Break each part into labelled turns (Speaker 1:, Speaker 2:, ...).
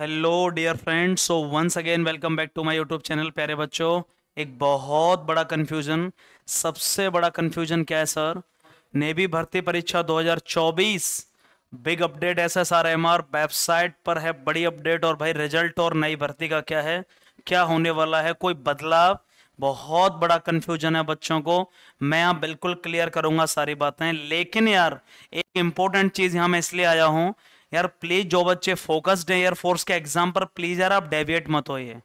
Speaker 1: hello dear friends so once again welcome back to my YouTube channel प्यारे बच्चों एक बहुत बड़ा कन्फ्यूजन सबसे बड़ा कन्फ्यूजन क्या है सर नेवी भर्ती परीक्षा 2024 big update S S R M R website पर है बड़ी अपडेट और भाई रिजल्ट और नई भर्ती का क्या है क्या होने वाला है कोई बदलाव बहुत बड़ा कन्फ्यूजन है बच्चों को मैं यहाँ बिल्कुल क्लियर करूंगा सारी बातें लेकिन यार एक इंपॉर्टेंट चीज़ यहाँ मैं इसलिए आया हूँ यार प्लीज जो बच्चे फोकस्ड हैं एयरफोर्स के एग्जाम पर प्लीज यार आप डेविएट मत होइए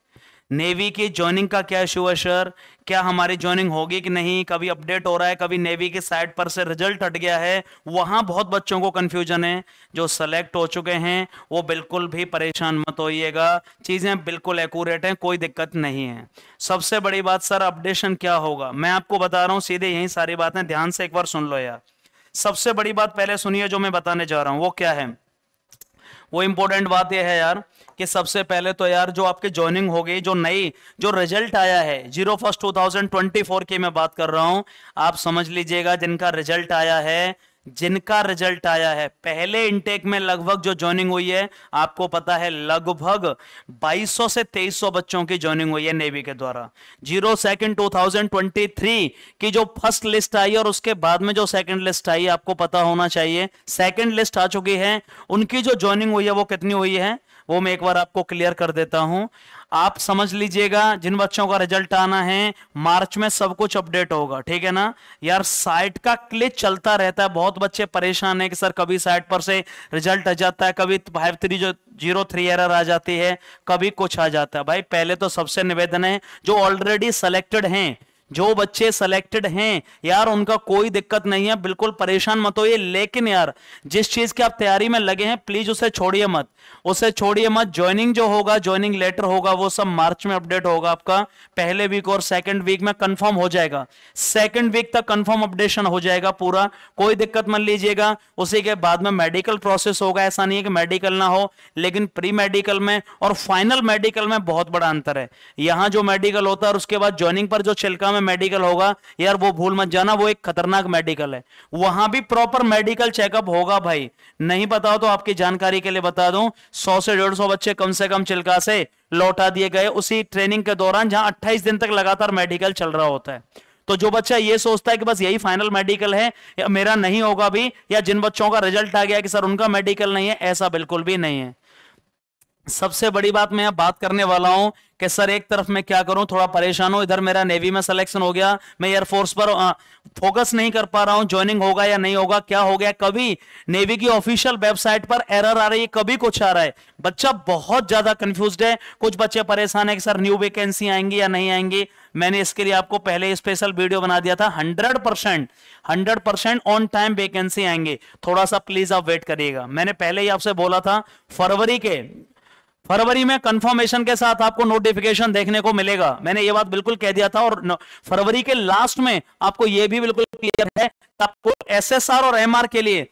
Speaker 1: नेवी की ज्वाइनिंग का क्या इशू है सर क्या हमारी ज्वाइनिंग होगी कि नहीं कभी अपडेट हो रहा है कभी नेवी की साइट पर से रिजल्ट हट गया है वहां बहुत बच्चों को कंफ्यूजन है जो सेलेक्ट हो चुके हैं वो बिल्कुल भी परेशान मत होइएगा चीज़ें बिल्कुल एक्यूरेट हैं कोई दिक्कत नहीं है सबसे बड़ी बात सर अपडेशन क्या होगा मैं आपको बता रहा हूँ सीधे यही सारी बातें ध्यान से एक बार सुन लो यार सबसे बड़ी बात पहले सुनिए जो मैं बताने जा रहा हूँ वो क्या है वो इंपॉर्टेंट बात यह है यार कि सबसे पहले तो यार जो आपके ज्वाइनिंग हो गई जो नई जो रिजल्ट आया है zero first two thousand twenty four की मैं बात कर रहा हूँ आप समझ लीजिएगा जिनका रिजल्ट आया है जिनका रिजल्ट आया है पहले इनटेक में लगभग जो ज्वाइनिंग हुई है आपको पता है लगभग 2200 से 2300 बच्चों की ज्वाइनिंग हुई है नेवी के द्वारा जीरो सेकंड 2023 की जो फर्स्ट लिस्ट आई और उसके बाद में जो सेकंड लिस्ट आई आपको पता होना चाहिए सेकंड लिस्ट आ चुकी है उनकी जो ज्वाइनिंग हुई है वो कितनी हुई है वो मैं एक बार आपको क्लियर कर देता हूं आप समझ लीजिएगा जिन बच्चों का रिजल्ट आना है मार्च में सब कुछ अपडेट होगा ठीक है ना यार साइट का क्लिच चलता रहता है बहुत बच्चे परेशान है कि सर कभी साइट पर से रिजल्ट आ जाता है कभी फाइव थ्री जो जीरो थ्री एरर आ जाती है कभी कुछ आ जाता है भाई पहले तो सबसे निवेदन है जो ऑलरेडी सेलेक्टेड हैं जो बच्चे सेलेक्टेड हैं यार उनका कोई दिक्कत नहीं है बिल्कुल परेशान मत ये लेकिन यार जिस चीज की आप तैयारी में लगे हैं प्लीज उसे छोड़िए मत उसे छोड़िए मत ज्वाइनिंग जो होगा ज्वाइनिंग लेटर होगा वो सब मार्च में अपडेट होगा आपका पहले वीक और सेकेंड वीक में कंफर्म हो जाएगा सेकेंड वीक तक कंफर्म अपडेशन हो जाएगा पूरा कोई दिक्कत मत लीजिएगा उसी के बाद में मेडिकल प्रोसेस होगा ऐसा नहीं है कि मेडिकल ना हो लेकिन प्री मेडिकल में और फाइनल मेडिकल में बहुत बड़ा अंतर है यहां जो मेडिकल होता है और उसके बाद ज्वाइनिंग पर जो छिलका में में मेडिकल होगा यार वो भूल मत जाना वो एक खतरनाक मेडिकल है वहां भी प्रॉपर मेडिकल चेकअप होगा भाई नहीं बताओ तो आपकी जानकारी के लिए बता दूं सौ से डेढ़ सौ बच्चे कम से कम चिल्का से लौटा दिए गए उसी ट्रेनिंग के दौरान जहां अट्ठाईस दिन तक लगातार मेडिकल चल रहा होता है तो जो बच्चा ये सोचता है कि बस यही फाइनल मेडिकल है या मेरा नहीं होगा भी या जिन बच्चों का रिजल्ट आ गया कि सर उनका मेडिकल नहीं है ऐसा बिल्कुल भी नहीं है सबसे बड़ी बात मैं बात करने वाला हूं कि सर एक तरफ मैं क्या करूं थोड़ा परेशान हूं इधर मेरा नेवी में सिलेक्शन हो गया मैं एयरफोर्स पर फोकस नहीं कर पा रहा हूं ज्वाइनिंग होगा या नहीं होगा क्या हो गया कभी नेवी की ऑफिशियल वेबसाइट पर एरर आ रही है कभी कुछ आ रहा है बच्चा बहुत ज्यादा कंफ्यूज है कुछ बच्चे परेशान है कि सर न्यू वेकेंसी आएंगी या नहीं आएंगी मैंने इसके लिए आपको पहले स्पेशल वीडियो बना दिया था hundred percent hundred percent on time vacancy आएंगे थोड़ा सा प्लीज आप वेट करिएगा मैंने पहले ही आपसे बोला था फरवरी के फरवरी में कंफर्मेशन के साथ आपको नोटिफिकेशन देखने को मिलेगा मैंने ये बात बिल्कुल कह दिया था और फरवरी के लास्ट में आपको यह भी बिल्कुल क्लियर है आपको एसएसआर और एमआर के लिए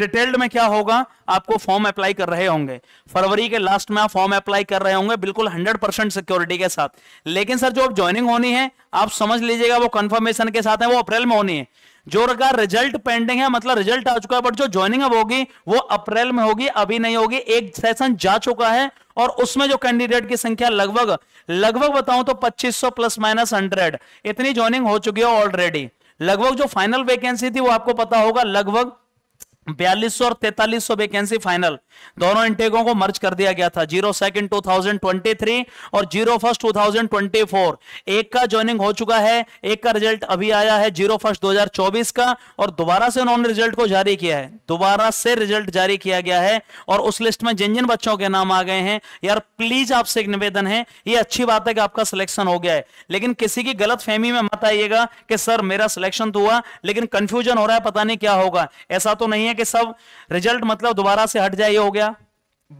Speaker 1: डिटेल्ड में क्या होगा आपको फॉर्म अप्लाई कर रहे होंगे फरवरी के लास्ट में आप फॉर्म अप्लाई कर रहे होंगे बिल्कुल 100 परसेंट सिक्योरिटी के साथ लेकिन सर जो अब ज्वाइनिंग होनी है आप समझ लीजिएगा वो कंफर्मेशन के साथ है वो अप्रैल में होनी है जो रखा रिजल्ट पेंडिंग है मतलब रिजल्ट आ चुका है बट जो ज्वाइनिंग अब होगी वो अप्रैल में होगी अभी नहीं होगी एक सेशन जा चुका है और उसमें जो कैंडिडेट की संख्या लगभग लगभग बताऊं तो 2500 प्लस माइनस 100 इतनी ज्वाइनिंग हो चुकी है ऑलरेडी लगभग जो फाइनल वैकेंसी थी वो आपको पता होगा लगभग बयालीस और तैतालीस सौ वैकेंसी फाइनल दोनों इंटेको को मर्ज कर दिया गया था जीरो सेकंड 2023 और जीरो फर्स्ट 2024 एक का ज्वाइनिंग हो चुका है एक का रिजल्ट अभी आया है जीरो फर्स्ट 2024 का और दोबारा से उन्होंने रिजल्ट को जारी किया है दोबारा से रिजल्ट जारी किया गया है और उस लिस्ट में जिन जिन बच्चों के नाम आ गए हैं यार प्लीज आपसे एक निवेदन है ये अच्छी बात है कि आपका सिलेक्शन हो गया है लेकिन किसी की गलत फहमी में मत आइएगा कि सर मेरा सिलेक्शन तो हुआ लेकिन कंफ्यूजन हो रहा है पता नहीं क्या होगा ऐसा तो नहीं है है कि सब रिजल्ट मतलब दोबारा से हट जाए हो गया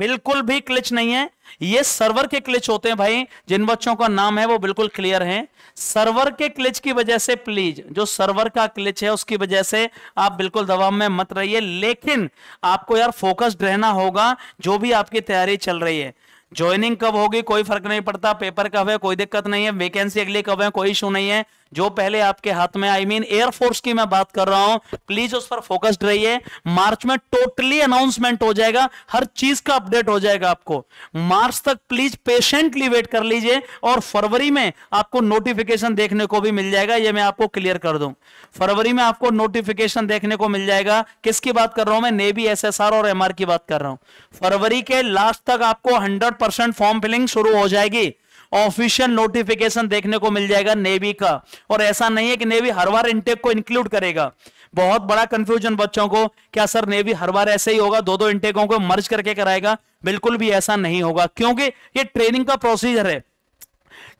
Speaker 1: बिल्कुल भी क्लिच नहीं है ये सर्वर के क्लिच होते हैं भाई जिन बच्चों का नाम है वो बिल्कुल क्लियर हैं सर्वर के क्लिच की वजह से प्लीज जो सर्वर का क्लिच है उसकी वजह से आप बिल्कुल दबाव में मत रहिए लेकिन आपको यार फोकस्ड रहना होगा जो भी आपकी तैयारी चल रही है ज्वाइनिंग कब होगी कोई फर्क नहीं पड़ता पेपर कब है कोई दिक्कत नहीं है वैकेंसी अगली कब है कोई इशू नहीं है जो पहले आपके हाथ में आई मीन एयरफोर्स की मैं बात कर रहा हूं प्लीज उस पर फोकस्ड रहिए मार्च में टोटली अनाउंसमेंट हो जाएगा हर चीज का अपडेट हो जाएगा आपको मार्च तक प्लीज पेशेंटली वेट कर लीजिए और फरवरी में आपको नोटिफिकेशन देखने को भी मिल जाएगा ये मैं आपको क्लियर कर दू फरवरी में आपको नोटिफिकेशन देखने को मिल जाएगा किसकी बात कर रहा हूं मैं नेवी एस और एमआर की बात कर रहा हूं फरवरी के लास्ट तक आपको हंड्रेड फॉर्म फिलिंग शुरू हो जाएगी ऑफिशियल नोटिफिकेशन देखने को मिल जाएगा नेवी का और ऐसा नहीं है कि नेवी हर बार इनटेक को इंक्लूड करेगा बहुत बड़ा कंफ्यूजन बच्चों को क्या सर नेवी हर बार ऐसे ही होगा दो दो इंटेकों को मर्ज करके कराएगा बिल्कुल भी ऐसा नहीं होगा क्योंकि ये ट्रेनिंग का प्रोसीजर है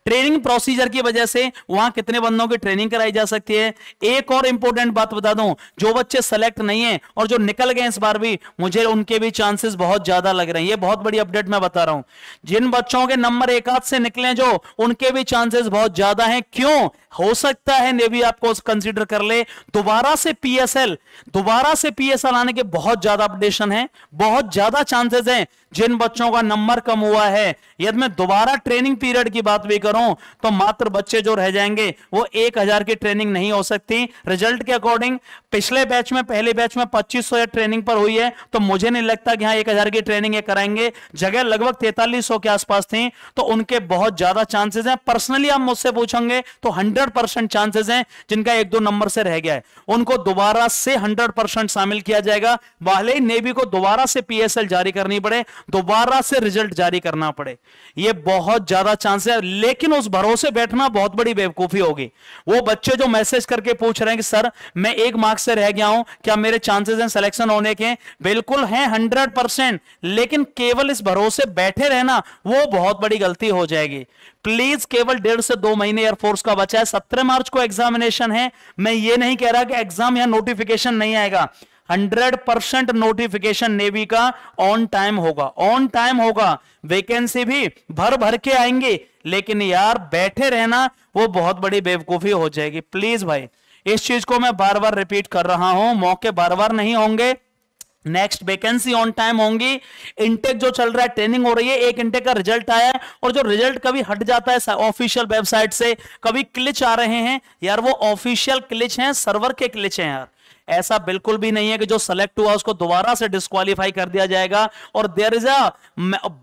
Speaker 1: ट्रेनिंग प्रोसीजर की वजह से वहां कितने बंदों की ट्रेनिंग कराई जा सकती है एक और इंपॉर्टेंट बात बता दूं जो बच्चे सेलेक्ट नहीं है और जो निकल गए इस बार भी मुझे उनके भी चांसेस बहुत ज्यादा लग रहे हैं ये बहुत बड़ी अपडेट मैं बता रहा हूं जिन बच्चों के नंबर एक आध से निकले जो उनके भी चांसेस बहुत ज्यादा है क्यों हो सकता है नेवी आपको कंसीडर कर ले दोबारा से पीएसएल दोबारा से पीएसएल आने के बहुत ज्यादा अपडेशन है बहुत ज्यादा चांसेस हैं जिन बच्चों का नंबर कम हुआ है यदि मैं दोबारा ट्रेनिंग पीरियड की बात भी करूं तो मात्र बच्चे जो रह जाएंगे वो एक हजार की ट्रेनिंग नहीं हो सकती रिजल्ट के अकॉर्डिंग पिछले बैच में पहले बैच में पच्चीस सौ ट्रेनिंग पर हुई है तो मुझे नहीं लगता कि हाँ एक हजार की ट्रेनिंग कराएंगे जगह लगभग तैतालीस के आसपास थी तो उनके बहुत ज्यादा चांसेस हैं पर्सनली आप मुझसे पूछेंगे तो हंड्रेड हंड्रेड परसेंट चांसेस हैं जिनका एक दो नंबर से रह गया है उनको दोबारा से हंड्रेड परसेंट शामिल किया जाएगा वाले नेवी को दोबारा से पीएसएल जारी करनी पड़े दोबारा से रिजल्ट जारी करना पड़े ये बहुत ज्यादा चांस है लेकिन उस भरोसे बैठना बहुत बड़ी बेवकूफी होगी वो बच्चे जो मैसेज करके पूछ रहे हैं कि सर मैं एक मार्क से रह गया हूं क्या मेरे चांसेस हैं सिलेक्शन होने के बिल्कुल है हंड्रेड लेकिन केवल इस भरोसे बैठे रहना वो बहुत बड़ी गलती हो जाएगी प्लीज केवल डेढ़ से दो महीने एयरफोर्स का बचा है सत्रह मार्च को एग्जामिनेशन है मैं ये नहीं कह रहा कि एग्जाम या नोटिफिकेशन नहीं आएगा 100 परसेंट नोटिफिकेशन नेवी का ऑन टाइम होगा ऑन टाइम होगा वैकेंसी भी भर भर के आएंगे लेकिन यार बैठे रहना वो बहुत बड़ी बेवकूफी हो जाएगी प्लीज भाई इस चीज को मैं बार बार रिपीट कर रहा हूं मौके बार बार नहीं होंगे नेक्स्ट वैकेंसी ऑन टाइम होंगी इंटेक जो चल रहा है ट्रेनिंग हो रही है एक इंटेक का रिजल्ट आया है और जो रिजल्ट कभी हट जाता है ऑफिशियल वेबसाइट से कभी क्लिच आ रहे हैं यार वो ऑफिशियल क्लिच हैं सर्वर के क्लिच हैं यार ऐसा बिल्कुल भी नहीं है कि जो सेलेक्ट हुआ उसको दोबारा से डिस्कालीफाई कर दिया जाएगा और देर इज अ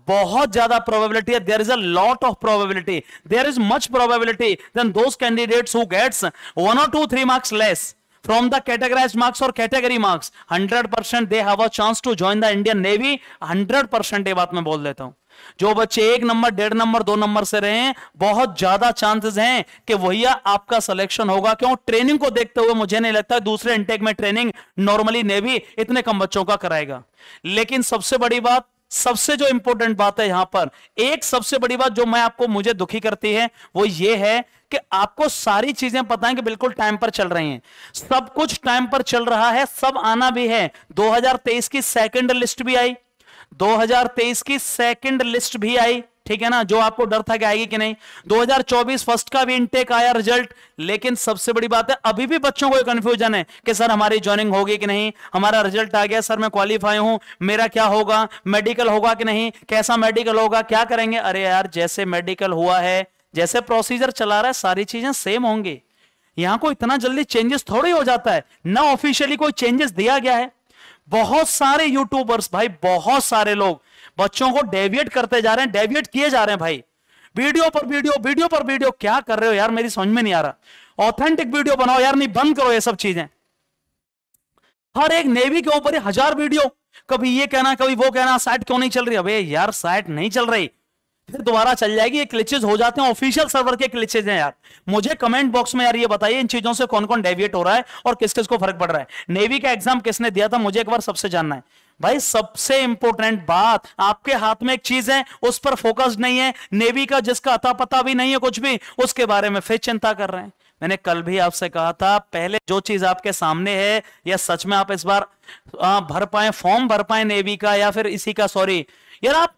Speaker 1: बहुत ज्यादा प्रोबेबिलिटी है there is a lot of probability there is much probability than those candidates who gets one और two three marks less from the categorized marks or category marks 100% they have a chance to join the indian navy 100% ये बात मैं बोल देता हूं जो बच्चे एक नंबर डेढ़ नंबर दो नंबर से रहे हैं बहुत ज्यादा चांसेस हैं कि भैया आपका सिलेक्शन होगा क्यों ट्रेनिंग को देखते हुए मुझे नहीं लगता दूसरे इंटेक में ट्रेनिंग नॉर्मली नेवी इतने कम बच्चों का कराएगा लेकिन सबसे बड़ी बात सबसे जो इंपॉर्टेंट बात है यहां पर एक सबसे बड़ी बात जो मैं आपको मुझे दुखी करती है वो ये है कि आपको सारी चीजें पता है कि बिल्कुल टाइम पर चल रही हैं सब कुछ टाइम पर चल रहा है सब आना भी है 2023 की सेकंड लिस्ट भी आई 2023 की सेकंड लिस्ट भी आई ठीक है ना जो आपको डर था कि आएगी कि नहीं 2024 फर्स्ट का भी इंटेक आया रिजल्ट लेकिन सबसे बड़ी बात है अभी भी बच्चों को कंफ्यूजन है कि सर हमारी ज्वाइनिंग होगी कि नहीं हमारा रिजल्ट आ गया सर मैं क्वालिफाई हूं मेरा क्या होगा मेडिकल होगा कि नहीं कैसा मेडिकल होगा क्या करेंगे अरे यार जैसे मेडिकल हुआ है जैसे प्रोसीजर चला रहा है सारी चीजें सेम होंगी यहां को इतना जल्दी चेंजेस थोड़ी हो जाता है ना ऑफिशियली कोई चेंजेस दिया गया है बहुत सारे यूट्यूबर्स भाई बहुत सारे लोग बच्चों को डेविएट करते जा रहे हैं डेविएट किए जा रहे हैं भाई वीडियो पर वीडियो वीडियो पर वीडियो क्या कर रहे हो यार मेरी समझ में नहीं आ रहा ऑथेंटिक वीडियो बनाओ यार नहीं बंद करो ये सब चीजें हर एक नेवी के ऊपर हजार वीडियो कभी ये कहना कभी वो कहना साइट क्यों नहीं चल रही अबे यार साइट नहीं चल रही फिर दोबारा चल जाएगी ये क्लिचेज हो जाते हैं ऑफिशियल सर्वर के क्लिचेज हैं यार मुझे कमेंट बॉक्स में यार ये बताइए इन चीजों से कौन कौन डेविएट हो रहा है और किस किस को फर्क पड़ रहा है नेवी का एग्जाम किसने दिया था मुझे एक बार सबसे जानना है भाई सबसे इंपॉर्टेंट बात आपके हाथ में एक चीज है उस पर फोकस नहीं है नेवी का जिसका अता पता भी नहीं है कुछ भी उसके बारे में फिर चिंता कर रहे हैं मैंने कल भी आपसे कहा था पहले जो चीज आपके सामने है या सच में आप इस बार भर पाए फॉर्म भर पाए नेवी का या फिर इसी का सॉरी यार आप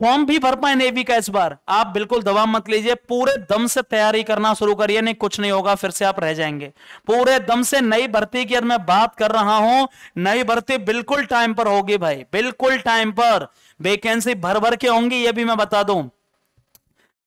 Speaker 1: फॉर्म भी भर पाए नेवी का इस बार आप बिल्कुल दबाव मत लीजिए पूरे दम से तैयारी करना शुरू करिए नहीं कुछ नहीं होगा फिर से आप रह जाएंगे पूरे दम से नई भर्ती की अगर मैं बात कर रहा हूं नई भर्ती बिल्कुल टाइम पर होगी भाई बिल्कुल टाइम पर वेकेंसी भर भर के होंगी ये भी मैं बता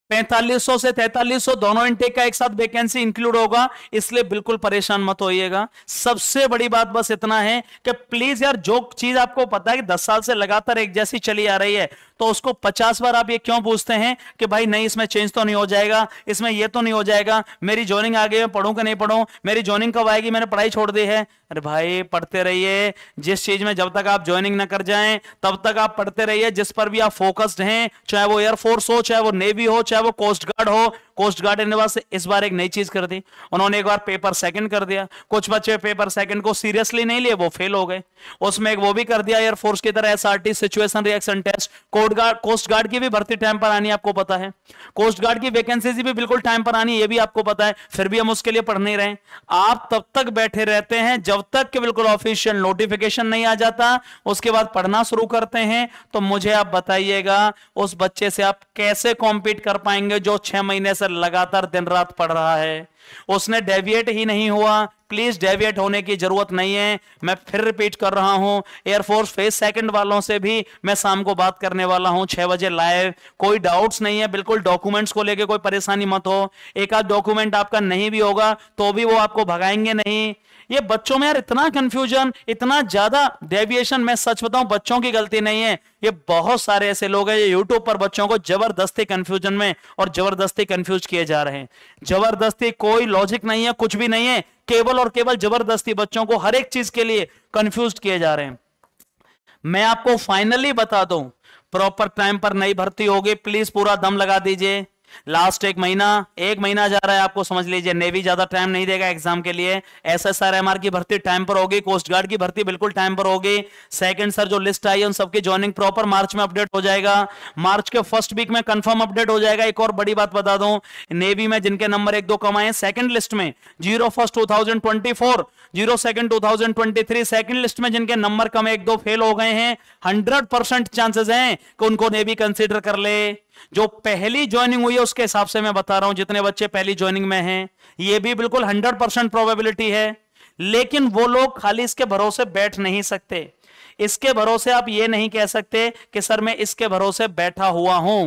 Speaker 1: पैंतालीस सौ से सौ दोनों इंटेक का एक साथ वैकेंसी इंक्लूड होगा इसलिए बिल्कुल परेशान मत होइएगा सबसे बड़ी बात बस इतना है कि प्लीज यार जो चीज आपको पता है कि 10 साल से लगातार एक जैसी चली आ रही है तो उसको पचास बार आप ये क्यों पूछते हैं कि भाई नहीं इसमें चेंज तो नहीं हो जाएगा इसमें ये तो नहीं हो जाएगा मेरी ज्वाइनिंग आ गई मैं पढ़ू कि नहीं पढ़ू मेरी ज्वाइनिंग कब आएगी मैंने पढ़ाई छोड़ दी है अरे भाई पढ़ते रहिए जिस चीज में जब तक आप ज्वाइनिंग ना कर जाए तब तक आप पढ़ते रहिए जिस पर भी आप फोकस्ड हैं चाहे वो एयरफोर्स हो चाहे वो नेवी हो चाहे वो कोस्ट गार्ड हो कोस्ट गार्ड ने यूनिवर्स इस बार एक नई चीज कर दी उन्होंने एक बार पेपर सेकंड कर दिया कुछ बच्चे पेपर सेकंड को सीरियसली नहीं लिए वो फेल हो गए उसमें एक वो भी कर दिया एयरफोर्स की तरह एसआरटी सिचुएशन रिएक्शन टेस्ट को कोस्ट गार्ड कोस्ट गार्ड की भी भर्ती टाइम पर आनी आपको पता है कोस्ट गार्ड की वैकेंसीज भी बिल्कुल टाइम पर आनी ये भी आपको पता है फिर भी हम उसके लिए पढ़ नहीं रहे आप तब तक बैठे रहते हैं जब तक कि बिल्कुल ऑफिशियल नोटिफिकेशन नहीं आ जाता उसके बाद पढ़ना शुरू करते हैं तो मुझे आप बताइएगा उस बच्चे से आप कैसे कॉम्पीट कर पाएंगे जो छह महीने से लगातार दिन रात पढ़ रहा है उसने डेविएट ही नहीं हुआ प्लीज डेविएट होने की जरूरत नहीं है मैं फिर रिपीट कर रहा हूं एयरफोर्स फेज सेकंड वालों से भी मैं शाम को बात करने वाला हूं छह बजे लाइव कोई डाउट्स नहीं है बिल्कुल डॉक्यूमेंट्स को लेकर कोई परेशानी मत हो एक आध डॉक्यूमेंट आपका नहीं भी होगा तो भी वो आपको भगाएंगे नहीं ये बच्चों में यार इतना कंफ्यूजन इतना ज्यादा डेविएशन मैं सच बताऊं बच्चों की गलती नहीं है ये बहुत सारे ऐसे लोग हैं ये यूट्यूब पर बच्चों को जबरदस्ती कंफ्यूजन में और जबरदस्ती कंफ्यूज किए जा रहे हैं जबरदस्ती कोई लॉजिक नहीं है कुछ भी नहीं है केवल और केवल जबरदस्ती बच्चों को हर एक चीज के लिए कंफ्यूज किए जा रहे हैं मैं आपको फाइनली बता दू प्रॉपर टाइम पर नई भर्ती होगी प्लीज पूरा दम लगा दीजिए लास्ट एक महीना एक महीना जा रहा है आपको समझ लीजिए नेवी ज्यादा टाइम नहीं देगा एग्जाम के लिए एसएसआरएमआर की भर्ती टाइम पर होगी कोस्ट गार्ड की भर्ती बिल्कुल टाइम पर होगी सेकंड सर जो लिस्ट आई है उन सबकी ज्वाइनिंग प्रॉपर मार्च में अपडेट हो जाएगा मार्च के फर्स्ट वीक में कंफर्म अपडेट हो जाएगा एक और बड़ी बात बता दू नेवी में जिनके नंबर एक दो कम आए सेकंड लिस्ट में zero first two thousand twenty four zero second two thousand twenty three second list में जिनके नंबर कम एक दो फेल हो गए हैं हंड्रेड परसेंट चांसेस है कि उनको नेवी कंसिडर कर ले जो पहली ज्वाइनिंग हुई है उसके हिसाब से मैं बता रहा हूं जितने बच्चे पहली ज्वाइनिंग में हैं ये भी बिल्कुल 100 परसेंट प्रोबेबिलिटी है लेकिन वो लोग खाली इसके भरोसे बैठ नहीं सकते इसके भरोसे आप ये नहीं कह सकते कि सर मैं इसके भरोसे बैठा हुआ हूं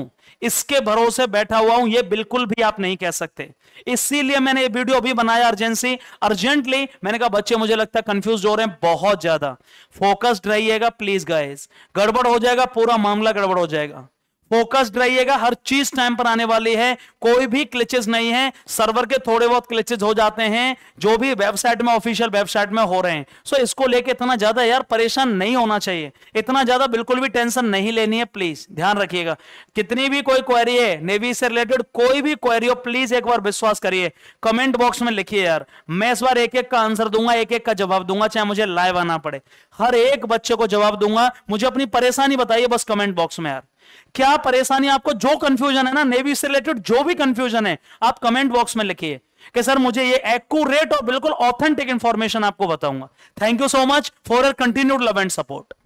Speaker 1: इसके भरोसे बैठा हुआ हूं ये बिल्कुल भी आप नहीं कह सकते इसीलिए मैंने ये वीडियो भी बनाया अर्जेंसी अर्जेंटली मैंने कहा बच्चे मुझे लगता है कंफ्यूज हो रहे हैं बहुत ज्यादा फोकस्ड रहिएगा प्लीज गाइस गड़बड़ हो जाएगा पूरा मामला गड़बड़ हो जाएगा फोकस्ड रहिएगा हर चीज टाइम पर आने वाली है कोई भी क्लिचेस नहीं है सर्वर के थोड़े बहुत क्लिचेस हो जाते हैं जो भी वेबसाइट में ऑफिशियल वेबसाइट में हो रहे हैं सो इसको लेके इतना ज्यादा यार परेशान नहीं होना चाहिए इतना ज्यादा बिल्कुल भी टेंशन नहीं लेनी है प्लीज ध्यान रखिएगा कितनी भी कोई क्वेरी है नेवी से रिलेटेड कोई भी क्वेरी हो प्लीज एक बार विश्वास करिए कमेंट बॉक्स में लिखिए यार मैं इस बार एक एक का आंसर दूंगा एक एक का जवाब दूंगा चाहे मुझे लाइव आना पड़े हर एक बच्चे को जवाब दूंगा मुझे अपनी परेशानी बताइए बस कमेंट बॉक्स में यार क्या परेशानी आपको जो कंफ्यूजन है ना नेवी से रिलेटेड जो भी कंफ्यूजन है आप कमेंट बॉक्स में लिखिए कि सर मुझे ये एक्यूरेट और बिल्कुल ऑथेंटिक इंफॉर्मेशन आपको बताऊंगा thank you so much for your continued love and support